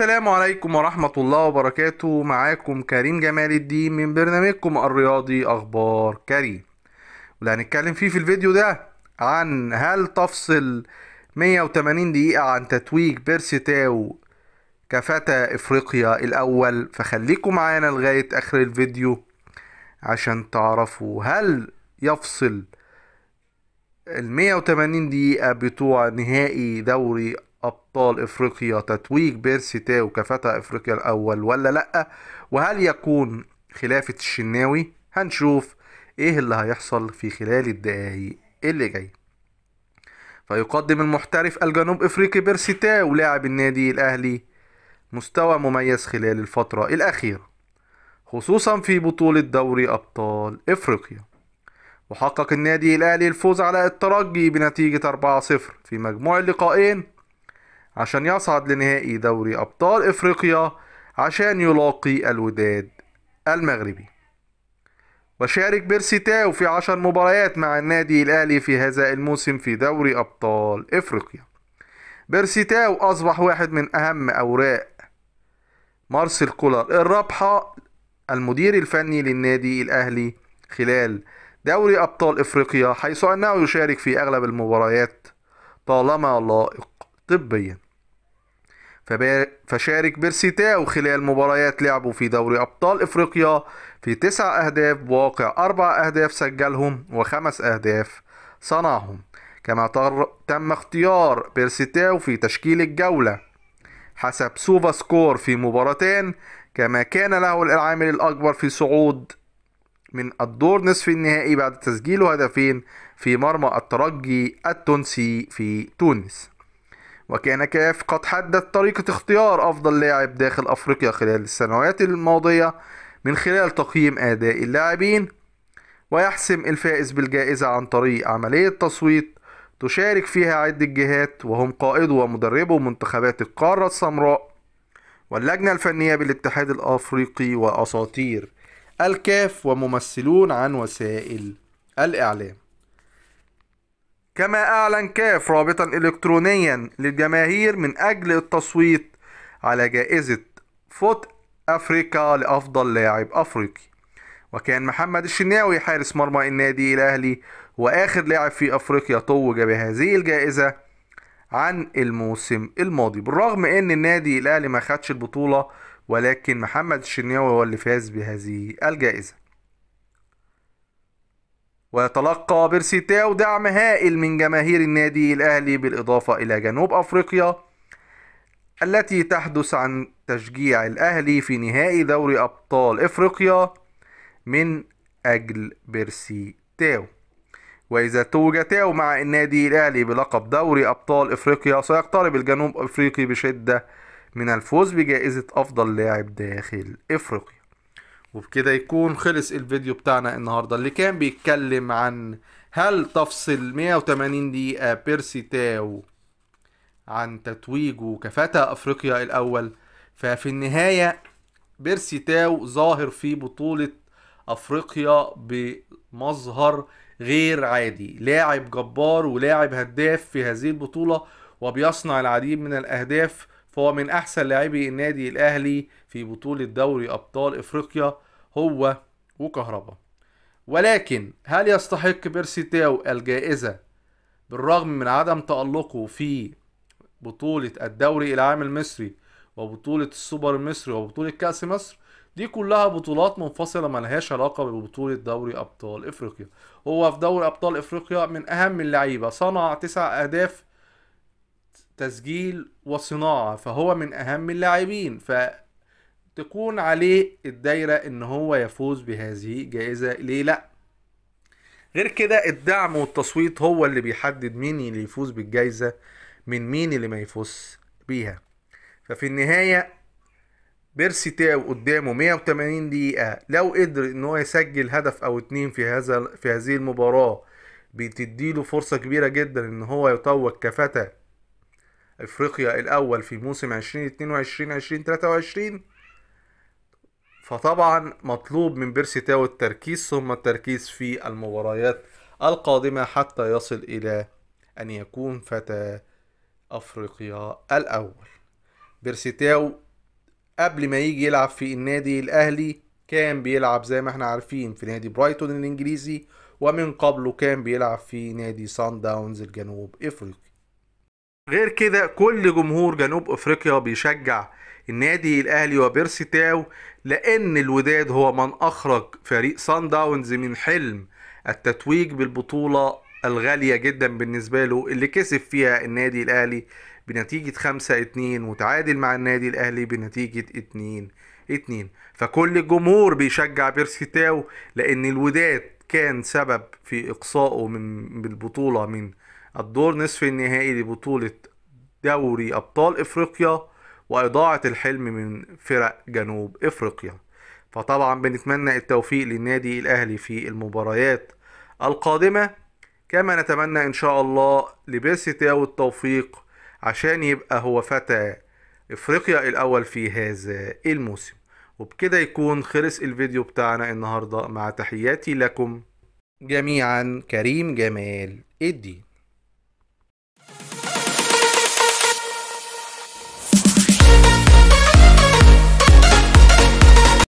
السلام عليكم ورحمة الله وبركاته معاكم كريم جمال الدين من برنامجكم الرياضي أخبار كريم واللي هنتكلم فيه في الفيديو ده عن هل تفصل 180 دقيقة عن تتويج بيرسيتاو كفتى إفريقيا الأول فخليكم معانا لغاية آخر الفيديو عشان تعرفوا هل يفصل ال 180 دقيقة بتوع نهائي دوري أبطال إفريقيا تتويج بيرسي تاو كفتى إفريقيا الأول ولا لأ وهل يكون خلافة الشناوي هنشوف إيه اللي هيحصل في خلال الدقايق اللي جايه فيقدم المحترف الجنوب افريقي بيرسي تاو لاعب النادي الاهلي مستوى مميز خلال الفترة الأخيرة خصوصا في بطولة دوري أبطال إفريقيا وحقق النادي الأهلي الفوز على الترجي بنتيجة 4-0 في مجموع اللقاءين عشان يصعد لنهائي دوري أبطال إفريقيا عشان يلاقي الوداد المغربي وشارك بيرسي تاو في عشر مباريات مع النادي الأهلي في هذا الموسم في دوري أبطال إفريقيا بيرسي تاو أصبح واحد من أهم أوراق مارسيل كولر الرابحة المدير الفني للنادي الأهلي خلال دوري أبطال إفريقيا حيث أنه يشارك في أغلب المباريات طالما لائق طبيا فشارك بيرسيتاو خلال مباريات لعبه في دوري أبطال إفريقيا في تسع أهداف بواقع أربع أهداف سجلهم وخمس أهداف صنعهم كما تم اختيار بيرسيتاو في تشكيل الجولة حسب سوفا سكور في مباراتين كما كان له العامل الأكبر في صعود من الدور نصف النهائي بعد تسجيل هدفين في مرمى الترجي التونسي في تونس وكان كاف قد حدد طريقة اختيار أفضل لاعب داخل أفريقيا خلال السنوات الماضية من خلال تقييم أداء اللاعبين ويحسم الفائز بالجائزة عن طريق عملية تصويت تشارك فيها عدة جهات وهم قائد ومدربو منتخبات القارة السمراء واللجنة الفنية بالاتحاد الأفريقي وأساطير الكاف وممثلون عن وسائل الإعلام كما أعلن كاف رابطا إلكترونيا للجماهير من أجل التصويت على جائزة فوت أفريقيا لأفضل لاعب أفريقي وكان محمد الشناوي حارس مرمى النادي الأهلي وآخر لاعب في أفريقيا توج بهذه الجائزة عن الموسم الماضي بالرغم أن النادي الأهلي ما خدش البطولة ولكن محمد الشناوي هو اللي فاز بهذه الجائزة ويتلقى بيرسيتاو دعم هائل من جماهير النادي الأهلي بالإضافة إلى جنوب أفريقيا التي تحدث عن تشجيع الأهلي في نهائي دوري أبطال إفريقيا من أجل بيرسيتاو وإذا توج تاو مع النادي الأهلي بلقب دوري أبطال إفريقيا سيقترب الجنوب أفريقي بشدة من الفوز بجائزة أفضل لاعب داخل إفريقيا وبكده يكون خلص الفيديو بتاعنا النهارده اللي كان بيتكلم عن هل تفصل 180 دقيقة بيرسي تاو عن تتويجه كفتى افريقيا الاول ففي النهاية بيرسي تاو ظاهر في بطولة افريقيا بمظهر غير عادي لاعب جبار ولاعب هداف في هذه البطولة وبيصنع العديد من الاهداف فهو من احسن لاعبي النادي الاهلي في بطولة دوري ابطال افريقيا هو وكهربا ولكن هل يستحق بيرسي تاو الجائزة بالرغم من عدم تألقه في بطولة الدوري العام المصري وبطولة السوبر المصري وبطولة كأس مصر دي كلها بطولات منفصلة ملهاش علاقة ببطولة دوري أبطال إفريقيا هو في دوري أبطال إفريقيا من أهم اللعيبة صنع تسع أهداف تسجيل وصناعة فهو من أهم اللاعبين فتكون عليه الدايرة إن هو يفوز بهذه الجائزة ليه لأ غير كده الدعم والتصويت هو اللي بيحدد مين اللي يفوز بالجائزة من مين اللي ما يفوز بيها ففي النهاية بيرسي تاو قدامه 180 دقيقة لو قدر ان هو يسجل هدف او اتنين في هذا في هذه المباراة بتديله فرصة كبيرة جدا ان هو يطور كفتى افريقيا الاول في موسم 2022 2023 فطبعا مطلوب من بيرسي تاو التركيز ثم التركيز في المباريات القادمة حتى يصل إلى أن يكون فتى أفريقيا الأول بيرسي تاو قبل ما يجي يلعب في النادي الأهلي كان بيلعب زي ما احنا عارفين في نادي برايتون الإنجليزي ومن قبله كان بيلعب في نادي سان داونز الجنوب إفريقي غير كده كل جمهور جنوب افريقيا بيشجع النادي الاهلي وبيرسي تاو لان الوداد هو من اخرج فريق سان داونز من حلم التتويج بالبطولة الغالية جدا بالنسبة له اللي كسب فيها النادي الاهلي بنتيجة 5-2 وتعادل مع النادي الاهلي بنتيجة 2-2 فكل الجمهور بيشجع بيرسي تاو لان الوداد كان سبب في اقصائه من بالبطولة من الدور نصف النهائي لبطولة دوري أبطال إفريقيا وإضاعة الحلم من فرق جنوب إفريقيا فطبعا بنتمنى التوفيق للنادي الأهلي في المباريات القادمة كما نتمنى إن شاء الله تاو التوفيق عشان يبقى هو فتى إفريقيا الأول في هذا الموسم وبكده يكون خلص الفيديو بتاعنا النهاردة مع تحياتي لكم جميعا كريم جمال الدين